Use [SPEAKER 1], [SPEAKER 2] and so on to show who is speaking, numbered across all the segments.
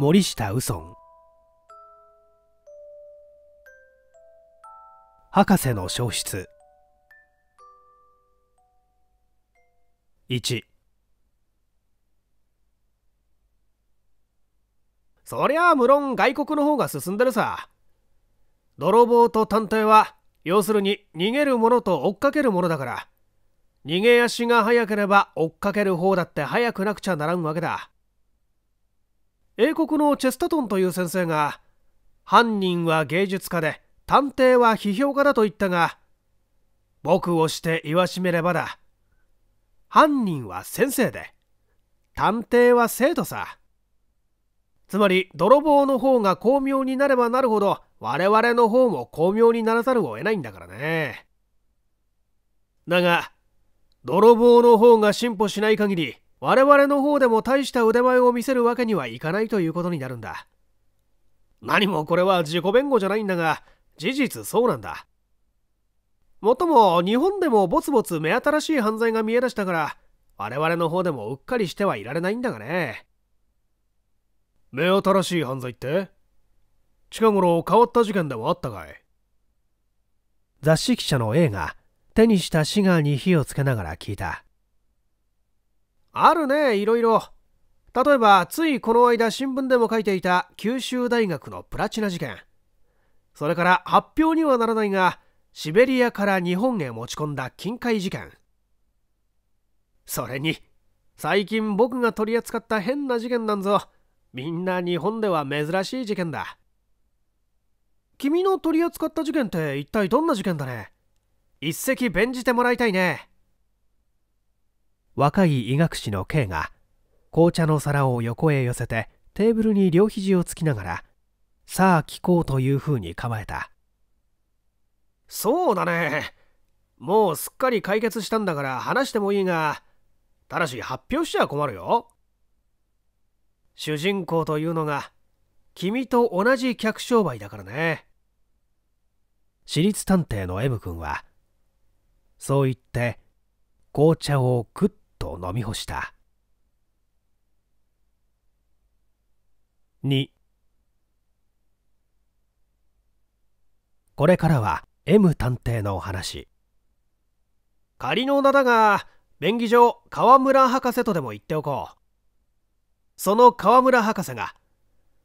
[SPEAKER 1] 森下右尊博士の消失1そりゃあ無論外国の方が進んでるさ泥棒と探偵は要するに逃げる者と追っかける者だから逃げ足が速ければ追っかける方だって速くなくちゃならんわけだ英国のチェスタトンという先生が犯人は芸術家で探偵は批評家だと言ったが僕をして言わしめればだ犯人は先生で探偵は生徒さつまり泥棒の方が巧妙になればなるほど我々の方も巧妙にならざるを得ないんだからねだが泥棒の方が進歩しない限り我々の方でも大した腕前を見せるわけにはいかないということになるんだ何もこれは自己弁護じゃないんだが事実そうなんだもっとも日本でもぼつぼつ目新しい犯罪が見えだしたから我々の方でもうっかりしてはいられないんだがね目新しい犯罪って近頃変わった事件でもあったかい雑誌記者の A が手にしたシガーに火をつけながら聞いたあるねいろいろ例えばついこの間新聞でも書いていた九州大学のプラチナ事件それから発表にはならないがシベリアから日本へ持ち込んだ金塊事件それに最近僕が取り扱った変な事件なんぞみんな日本では珍しい事件だ君の取り扱った事件って一体どんな事件だね一石弁じてもらいたいね若い医学士の K が紅茶の皿を横へ寄せてテーブルに両肘をつきながら「さあ聞こう」というふうに構えたそうだねもうすっかり解決したんだから話してもいいがただし発表しちゃ困るよ主人公というのが君と同じ客商売だからね私立探偵の M 君はそう言って紅茶をくっと飲み干した2これからは M 探偵のお話仮の名だが便宜上川村博士とでも言っておこうその川村博士が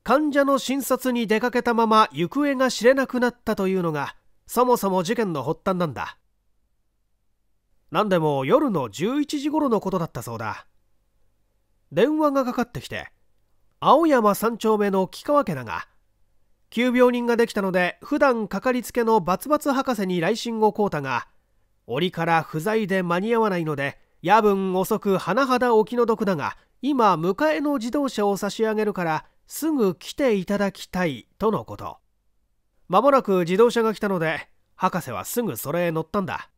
[SPEAKER 1] 患者の診察に出かけたまま行方が知れなくなったというのがそもそも事件の発端なんだ何でも夜の11時頃のことだったそうだ電話がかかってきて青山3丁目の木川家だが急病人ができたので普段かかりつけのバツバツ博士に来信をこうたが折から不在で間に合わないので夜分遅く甚だお気の毒だが今迎えの自動車を差し上げるからすぐ来ていただきたいとのことまもなく自動車が来たので博士はすぐそれへ乗ったんだ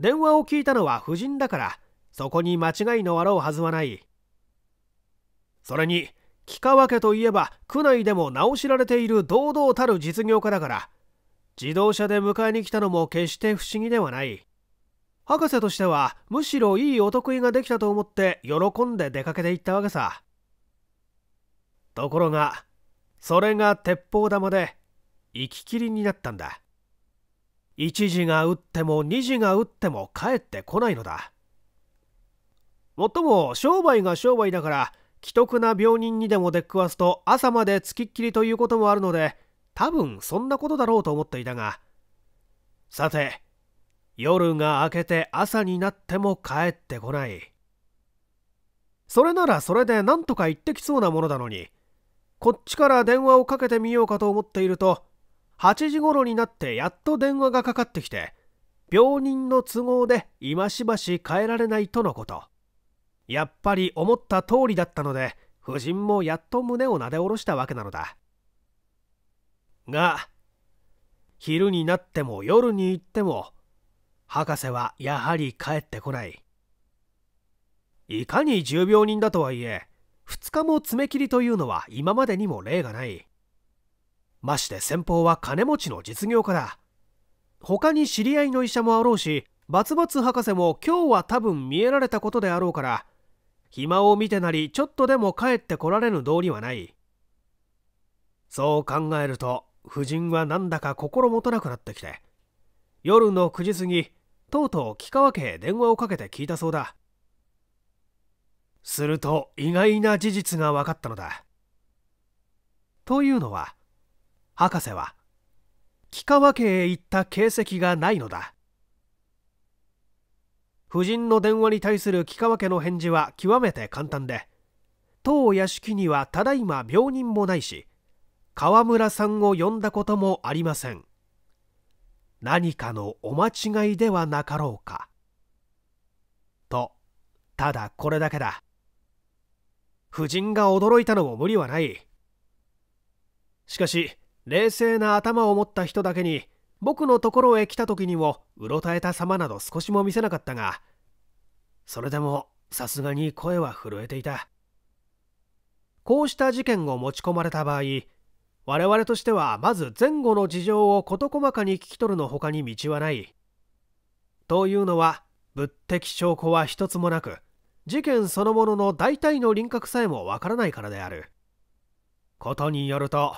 [SPEAKER 1] 電話を聞いたのは夫人だからそこに間違いのあろうはずはないそれに木川家といえば区内でも名を知られている堂々たる実業家だから自動車で迎えに来たのも決して不思議ではない博士としてはむしろいいお得意ができたと思って喜んで出かけていったわけさところがそれが鉄砲玉で行ききりになったんだ1時が打っても2時が打っても帰ってこないのだもっとも商売が商売だから既得な病人にでも出くわすと朝までつきっきりということもあるので多分そんなことだろうと思っていたがさて夜が明けて朝になっても帰ってこないそれならそれで何とか言ってきそうなものだのにこっちから電話をかけてみようかと思っていると8時頃になってやっと電話がかかってきて病人の都合で今しばし帰られないとのことやっぱり思った通りだったので夫人もやっと胸をなで下ろしたわけなのだが昼になっても夜に行っても博士はやはり帰ってこないいかに重病人だとはいえ2日も爪切りというのは今までにも例がないまして先方は金持ちの実業家だ他に知り合いの医者もあろうしバツバツ博士も今日は多分見えられたことであろうから暇を見てなりちょっとでも帰ってこられぬ道理はないそう考えると夫人はなんだか心もとなくなってきて夜の9時過ぎとうとう木川家へ電話をかけて聞いたそうだすると意外な事実が分かったのだというのは博士は木川家へ行った形跡がないのだ夫人の電話に対する木川家の返事は極めて簡単で当屋敷にはただいま病人もないし川村さんを呼んだこともありません何かのお間違いではなかろうかとただこれだけだ夫人が驚いたのも無理はないしかし冷静な頭を持った人だけに僕のところへ来た時にもうろたえた様など少しも見せなかったがそれでもさすがに声は震えていたこうした事件を持ち込まれた場合我々としてはまず前後の事情を事細かに聞き取るのほかに道はないというのは物的証拠は一つもなく事件そのものの大体の輪郭さえもわからないからであることによると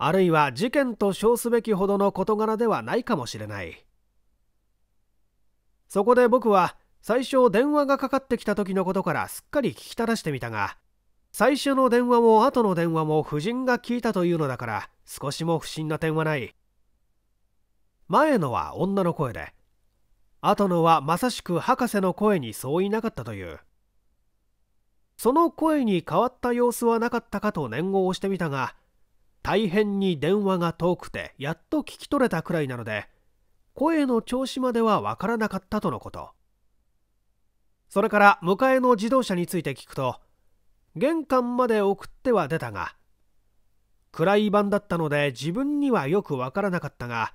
[SPEAKER 1] あるいは事件と称すべきほどの事柄ではないかもしれないそこで僕は最初電話がかかってきた時のことからすっかり聞き垂らしてみたが最初の電話も後の電話も夫人が聞いたというのだから少しも不審な点はない前のは女の声で後のはまさしく博士の声に相違なかったというその声に変わった様子はなかったかと念ををしてみたが大変に電話が遠くてやっと聞き取れたくらいなので声の調子まではわからなかったとのことそれから迎えの自動車について聞くと玄関まで送っては出たが暗い晩だったので自分にはよくわからなかったが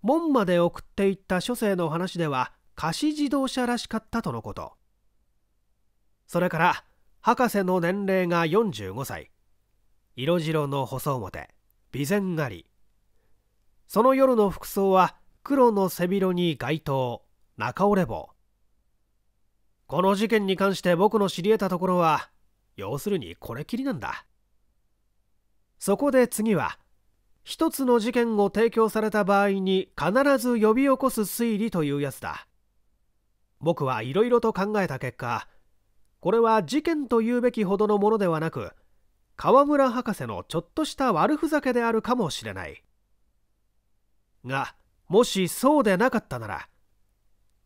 [SPEAKER 1] 門まで送っていった書生の話では貸し自動車らしかったとのことそれから博士の年齢が45歳色白の細表備前ありその夜の服装は黒の背広に街灯中折れ棒この事件に関して僕の知り得たところは要するにこれきりなんだそこで次は一つの事件を提供された場合に必ず呼び起こす推理というやつだ僕はいろいろと考えた結果これは事件と言うべきほどのものではなく河村博士のちょっとした悪ふざけであるかもしれないがもしそうでなかったなら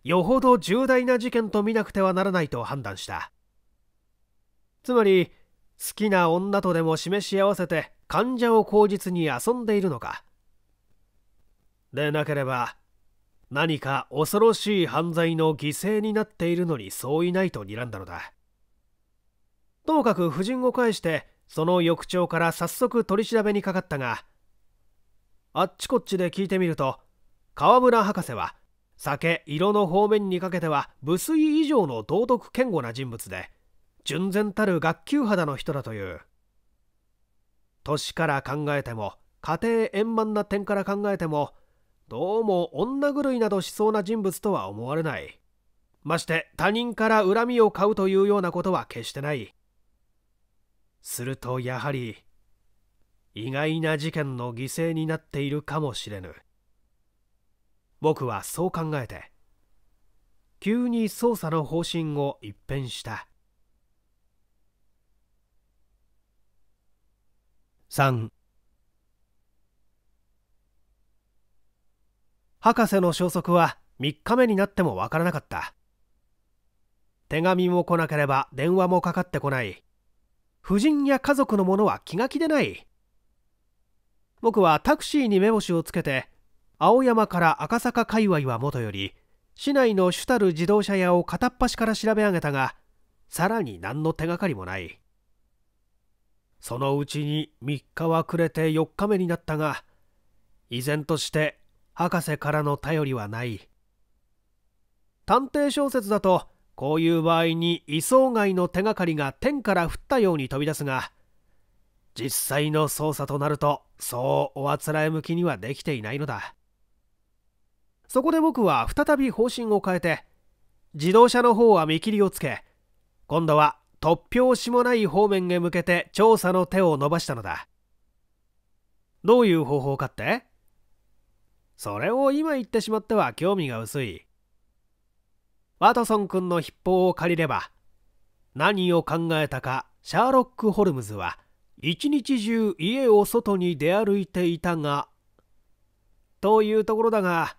[SPEAKER 1] よほど重大な事件と見なくてはならないと判断したつまり好きな女とでも示し合わせて患者を口実に遊んでいるのかでなければ何か恐ろしい犯罪の犠牲になっているのに相違ないと睨んだのだともかく夫人を介してその翌朝から早速取り調べにかかったがあっちこっちで聞いてみると川村博士は酒色の方面にかけては無粋以上の道徳堅固な人物で純然たる学級肌の人だという年から考えても家庭円満な点から考えてもどうも女狂いなどしそうな人物とは思われないまして他人から恨みを買うというようなことは決してないするとやはり意外な事件の犠牲になっているかもしれぬ僕はそう考えて急に捜査の方針を一変した3博士の消息は3日目になってもわからなかった手紙も来なければ電話もかかってこない夫人や家族のものは気が気でない僕はタクシーに目星をつけて青山から赤坂界隈はもとより市内の主たる自動車屋を片っ端から調べ上げたがさらに何の手がかりもないそのうちに3日は暮れて4日目になったが依然として博士からの頼りはない探偵小説だとこういう場合に位相外の手がかりが天から降ったように飛び出すが、実際の捜査となると、そうおあつらえ向きにはできていないのだ。そこで僕は再び方針を変えて、自動車の方は見切りをつけ、今度は突拍子もない方面へ向けて調査の手を伸ばしたのだ。どういう方法かってそれを今言ってしまっては興味が薄い。ワトソン君の筆法を借りれば何を考えたかシャーロック・ホルムズは一日中家を外に出歩いていたがというところだが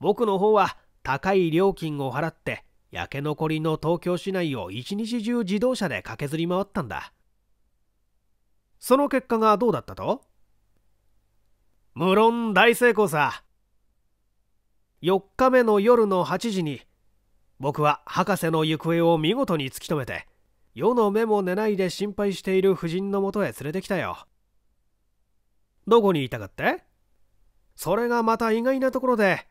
[SPEAKER 1] 僕の方は高い料金を払って焼け残りの東京市内を一日中自動車で駆けずり回ったんだその結果がどうだったと無論大成功さ4日目の夜の8時に僕は博士の行方を見事に突き止めて世の目も寝ないで心配している夫人のもとへ連れてきたよどこにいたかってそれがまた意外なところで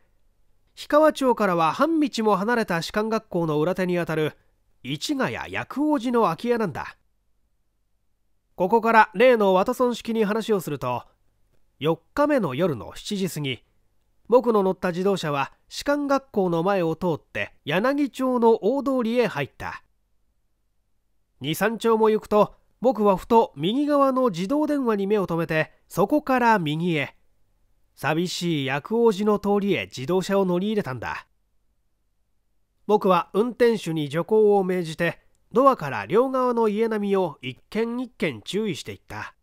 [SPEAKER 1] 氷川町からは半道も離れた士官学校の裏手にあたる市ヶ谷薬王寺の空き家なんだここから例のワトソン式に話をすると4日目の夜の7時過ぎ僕の乗った自動車は士官学校の前を通って柳町の大通りへ入った23丁も行くと僕はふと右側の自動電話に目を留めてそこから右へ寂しい薬王寺の通りへ自動車を乗り入れたんだ僕は運転手に徐行を命じてドアから両側の家並みを一軒一軒注意していった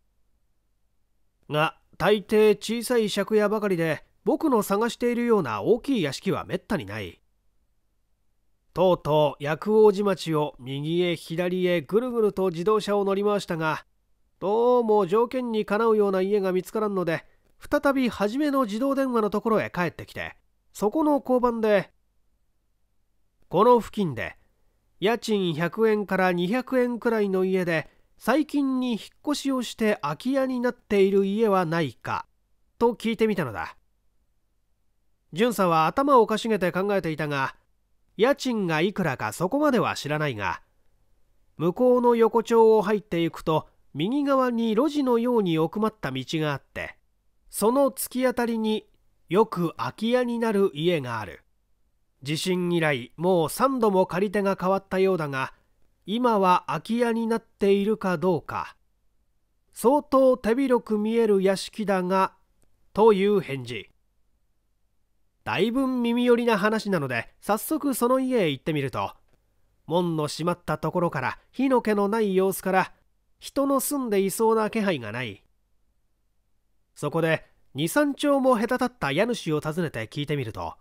[SPEAKER 1] が大抵小さい借家ばかりで僕の探しているような大きい屋敷はめったにないとうとう薬王寺町を右へ左へぐるぐると自動車を乗り回したがどうも条件にかなうような家が見つからんので再び初めの自動電話のところへ帰ってきてそこの交番でこの付近で家賃100円から200円くらいの家で最近に引っ越しをして空き家になっている家はないかと聞いてみたのだ巡査は頭をかしげて考えていたが家賃がいくらかそこまでは知らないが向こうの横丁を入っていくと右側に路地のように奥まった道があってその突き当たりによく空き家になる家がある地震以来もう3度も借り手が変わったようだが今は空き家になっているかどうか相当手広く見える屋敷だがという返事だいぶ耳寄りな話なので早速その家へ行ってみると門の閉まったところから火の気のない様子から人の住んでいそうな気配がないそこで23丁も隔たった家主を訪ねて聞いてみると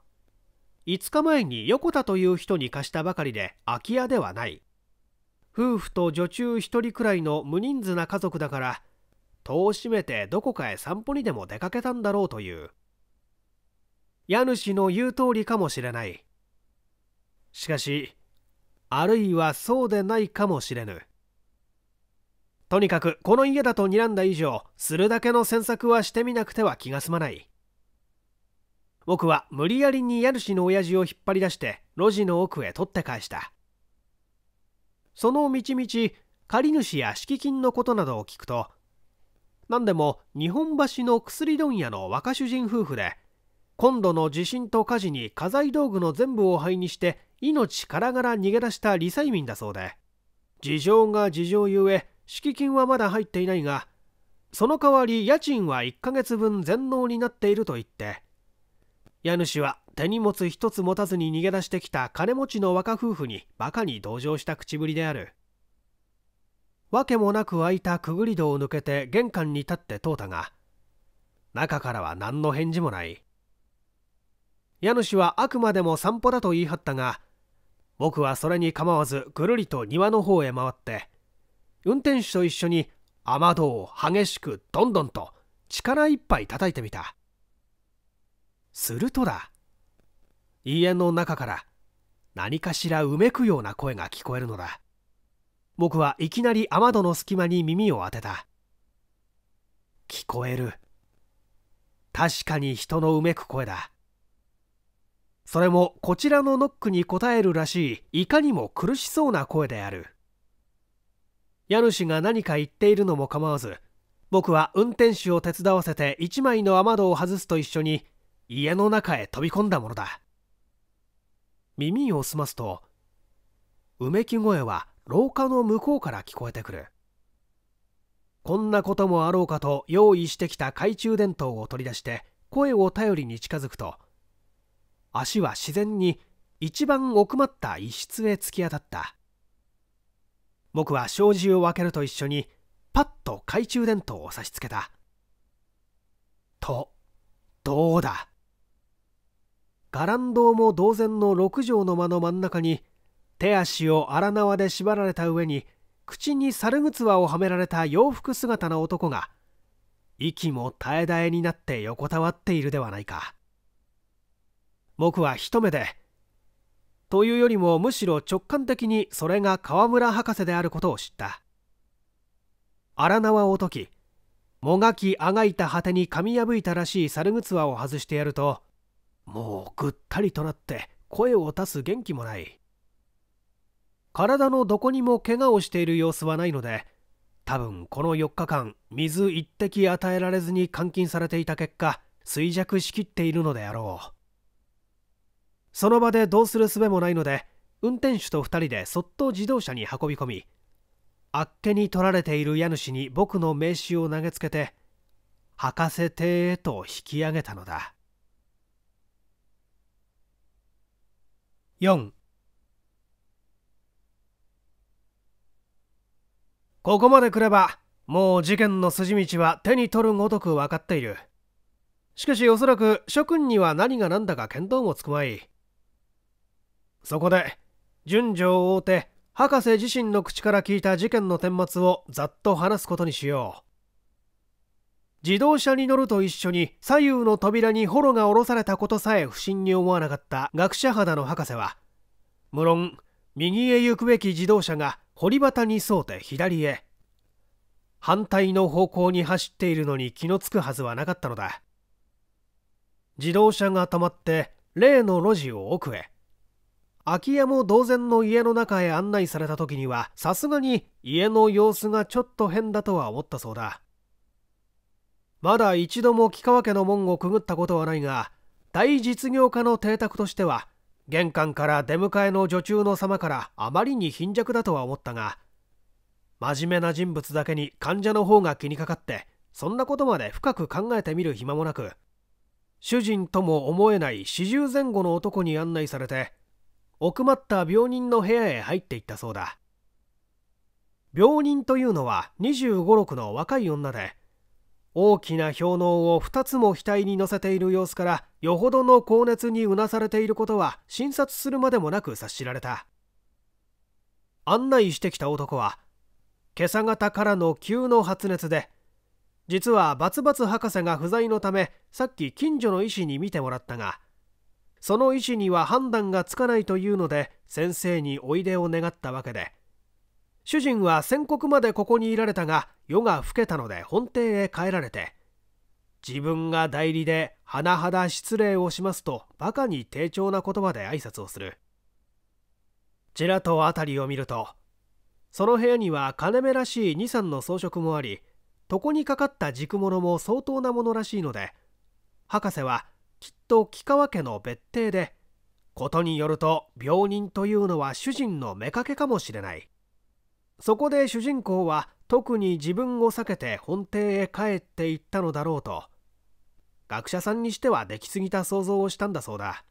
[SPEAKER 1] 5日前に横田という人に貸したばかりで空き家ではない夫婦と女中一人くらいの無人数な家族だから戸を閉めてどこかへ散歩にでも出かけたんだろうという家主の言う通りかもしれないしかしあるいはそうでないかもしれぬとにかくこの家だと睨んだ以上するだけの詮索はしてみなくては気が済まない僕は無理やりに家主の親父を引っ張り出して路地の奥へ取って返したその道々借り主や敷金のことなどを聞くと何でも日本橋の薬問屋の若主人夫婦で今度の地震と火事に家財道具の全部を灰にして命からがら逃げ出したリサイミンだそうで事情が事情ゆえ敷金はまだ入っていないがその代わり家賃は1ヶ月分全納になっていると言って家主は手荷物一つ持たずに逃げ出してきた金持ちの若夫婦にバカに同情した口ぶりである訳もなく開いたくぐり戸を抜けて玄関に立って通ったが中からは何の返事もない家主はあくまでも散歩だと言い張ったが僕はそれに構わずぐるりと庭の方へ回って運転手と一緒に雨戸を激しくどんどんと力いっぱい叩いてみたするとだ家の中から何かしらうめくような声が聞こえるのだ僕はいきなり雨戸の隙間に耳を当てた聞こえる確かに人のうめく声だそれもこちらのノックに答えるらしいいかにも苦しそうな声である家主が何か言っているのも構わず僕は運転手を手伝わせて1枚の雨戸を外すと一緒に家の中へ飛び込んだものだ耳を澄ますとうめき声は廊下の向こうから聞こえてくるこんなこともあろうかと用意してきた懐中電灯を取り出して声を頼りに近づくと「足は自然に一番奥まった一室へ突き当たった僕は障子を開けると一緒にパッと懐中電灯を差し付けたとどうだ伽藍堂も同然の六畳の間の真ん中に手足を荒縄で縛られた上に口に猿靴輪をはめられた洋服姿の男が息も絶え絶えになって横たわっているではないか僕は一目でというよりもむしろ直感的にそれが河村博士であることを知った荒縄を解きもがきあがいた果てに噛み破いたらしい猿靴輪を外してやるともうぐったりとなって声を出す元気もない体のどこにも怪我をしている様子はないので多分この4日間水一滴与えられずに監禁されていた結果衰弱しきっているのであろうその場でどうする術もないので運転手と2人でそっと自動車に運び込みあっけに取られている家主に僕の名刺を投げつけて博士邸へと引き上げたのだ4ここまで来ればもう事件の筋道は手に取るごとく分かっているしかしおそらく諸君には何が何だか見当もつくまいそこで順序を追うて博士自身の口から聞いた事件の顛末をざっと話すことにしよう自動車に乗ると一緒に左右の扉にホロが下ろされたことさえ不審に思わなかった学者肌の博士は無論右へ行くべき自動車が堀端に沿うて左へ反対の方向に走っているのに気のつくはずはなかったのだ自動車が止まって例の路地を奥へ空き家も同然の家の中へ案内された時にはさすがに家の様子がちょっと変だとは思ったそうだまだ一度も木川家の門をくぐったことはないが大実業家の邸宅としては玄関から出迎えの女中の様からあまりに貧弱だとは思ったが真面目な人物だけに患者の方が気にかかってそんなことまで深く考えてみる暇もなく主人とも思えない四十前後の男に案内されて奥まった病人の部屋へ入っていったそうだ病人というのは2 5 6の若い女で大きな氷のを2つも額に乗せている様子からよほどの高熱にうなされていることは診察するまでもなく察しられた案内してきた男は今朝方からの急の発熱で実はバツバツ博士が不在のためさっき近所の医師に診てもらったがその意師には判断がつかないというので先生においでを願ったわけで主人は宣告までここにいられたが夜が更けたので本邸へ帰られて自分が代理で甚だ失礼をしますとバカに丁重な言葉で挨拶をするちらと辺りを見るとその部屋には金目らしい2、3の装飾もあり床にかかった軸物も相当なものらしいので博士はきっと木川家の別邸でことによると病人というのは主人の妾かもしれないそこで主人公は特に自分を避けて本邸へ帰っていったのだろうと学者さんにしては出来すぎた想像をしたんだそうだ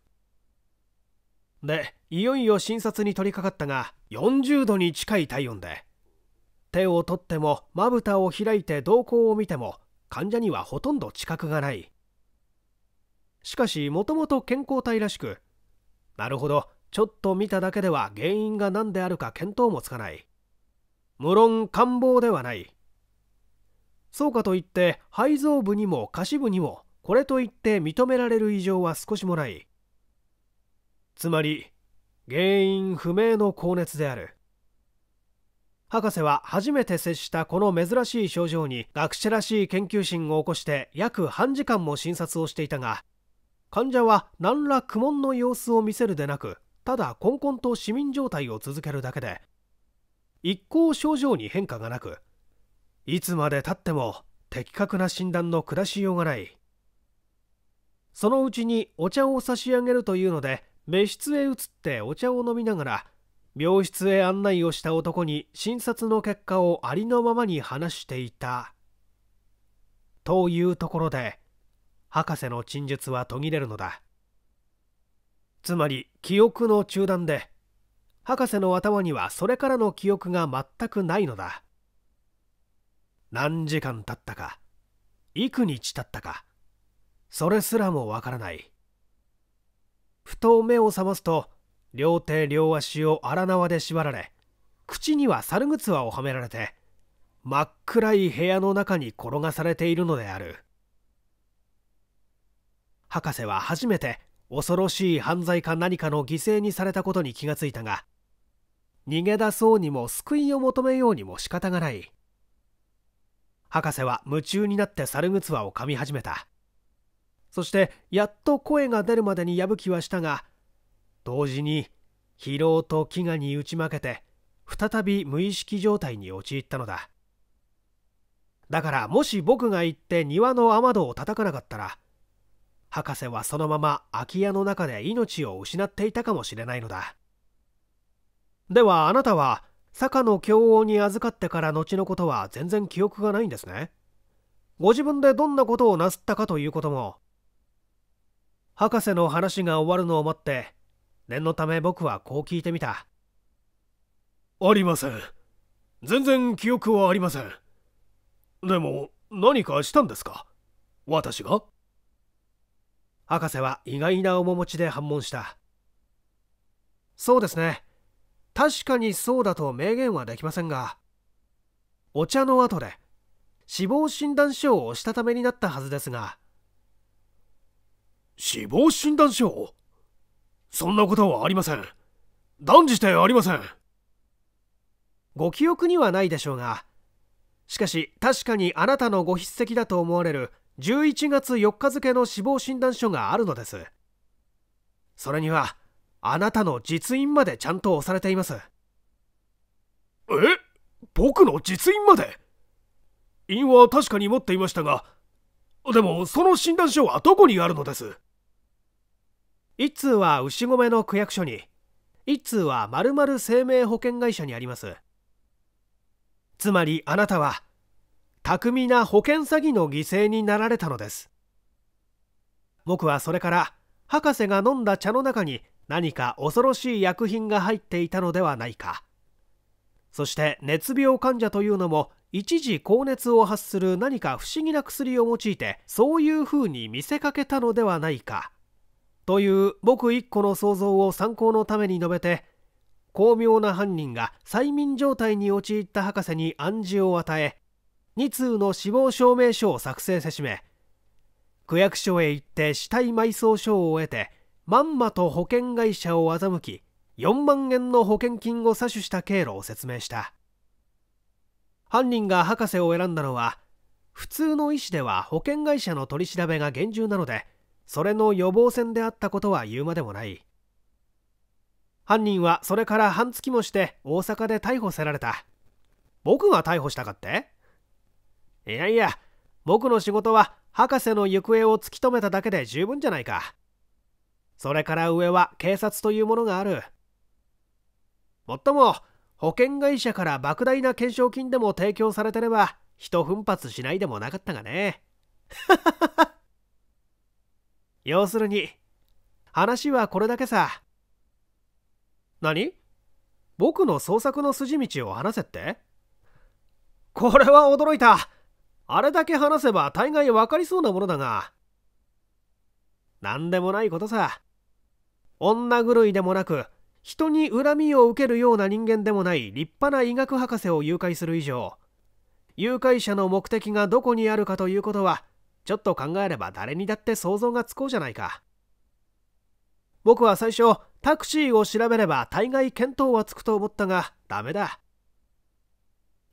[SPEAKER 1] でいよいよ診察に取り掛かったが40度に近い体温で手を取ってもまぶたを開いて瞳孔を見ても患者にはほとんど知覚がないしかしもともと健康体らしくなるほどちょっと見ただけでは原因が何であるか見当もつかない無論官房ではないそうかといって肺臓部にも下肢部にもこれといって認められる異常は少しもないつまり原因不明の高熱である博士は初めて接したこの珍しい症状に学者らしい研究心を起こして約半時間も診察をしていたが患者は何ら苦悶の様子を見せるでなくただ混々と市民状態を続けるだけで一向症状に変化がなくいつまでたっても的確な診断の下しようがないそのうちにお茶を差し上げるというので別室へ移ってお茶を飲みながら病室へ案内をした男に診察の結果をありのままに話していたというところで博士の陳述は途切れるのだつまり記憶の中断で博士の頭にはそれからの記憶が全くないのだ何時間経ったか幾日経ったかそれすらもわからないふと目を覚ますと両手両足を荒縄で縛られ口には猿靴輪をはめられて真っ暗い部屋の中に転がされているのである博士は初めて恐ろしい犯罪か何かの犠牲にされたことに気がついたが逃げ出そうにも救いを求めようにも仕方がない博士は夢中になって猿靴輪を噛み始めたそしてやっと声が出るまでに破きはしたが同時に疲労と飢餓に打ち負けて再び無意識状態に陥ったのだだからもし僕が行って庭の雨戸を叩かなかったら博士はそのまま空き家の中で命を失っていたかもしれないのだではあなたは坂の教王に預かってから後のことは全然記憶がないんですねご自分でどんなことをなすったかということも博士の話が終わるのを待って念のため僕はこう聞いてみたありません全然記憶はありませんでも何かしたんですか私が博士は意外な面持ちで反問したそうですね確かにそうだと明言はできませんがお茶の後で死亡診断書を押したためになったはずですが死亡診断書そんなことはありません断じてありませんご記憶にはないでしょうがしかし確かにあなたのご筆跡だと思われる11月4日付の死亡診断書があるのですそれにはあなたの実印までちゃんと押されていますえ僕の実印まで印は確かに持っていましたがでもその診断書はどこにあるのです一通は牛込の区役所に一通はまる生命保険会社にありますつまりあなたは巧みな保険詐欺の犠牲になられたのです僕はそれから博士が飲んだ茶の中に何か恐ろしい薬品が入っていたのではないかそして熱病患者というのも一時高熱を発する何か不思議な薬を用いてそういうふうに見せかけたのではないかという僕一個の想像を参考のために述べて巧妙な犯人が催眠状態に陥った博士に暗示を与え2通の死亡証明書を作成せしめ区役所へ行って死体埋葬書を得てまんまと保険会社を欺き4万円の保険金を詐取した経路を説明した犯人が博士を選んだのは普通の医師では保険会社の取り調べが厳重なのでそれの予防線であったことは言うまでもない犯人はそれから半月もして大阪で逮捕せられた僕が逮捕したかっていやいや僕の仕事は博士の行方を突き止めただけで十分じゃないかそれから上は警察というものがあるもっとも保険会社から莫大な懸賞金でも提供されてれば人奮発しないでもなかったがね 要するに話はこれだけさ何僕の創作の筋道を話せってこれは驚いたあれだけ話せば大概分かりそうなものだが何でもないことさ女狂いでもなく人に恨みを受けるような人間でもない立派な医学博士を誘拐する以上誘拐者の目的がどこにあるかということはちょっと考えれば誰にだって想像がつこうじゃないか僕は最初タクシーを調べれば大概見当はつくと思ったがダメだ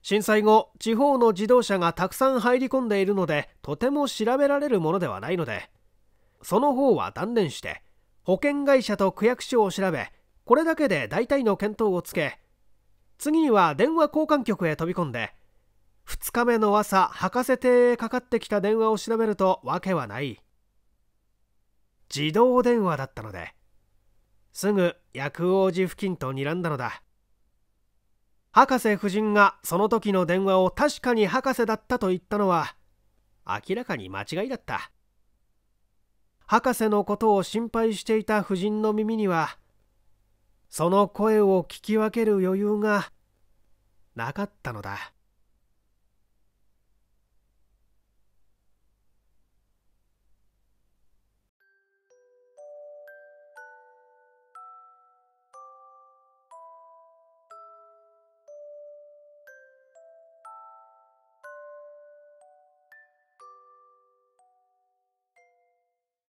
[SPEAKER 1] 震災後地方の自動車がたくさん入り込んでいるのでとても調べられるものではないのでその方は断念して保険会社と区役所を調べこれだけで大体の見当をつけ次には電話交換局へ飛び込んで2日目の朝博士邸へかかってきた電話を調べるとわけはない自動電話だったのですぐ薬王寺付近と睨んだのだ博士夫人がその時の電話を確かに博士だったと言ったのは明らかに間違いだった博士のことを心配していた夫人の耳にはその声を聞き分ける余裕がなかったのだ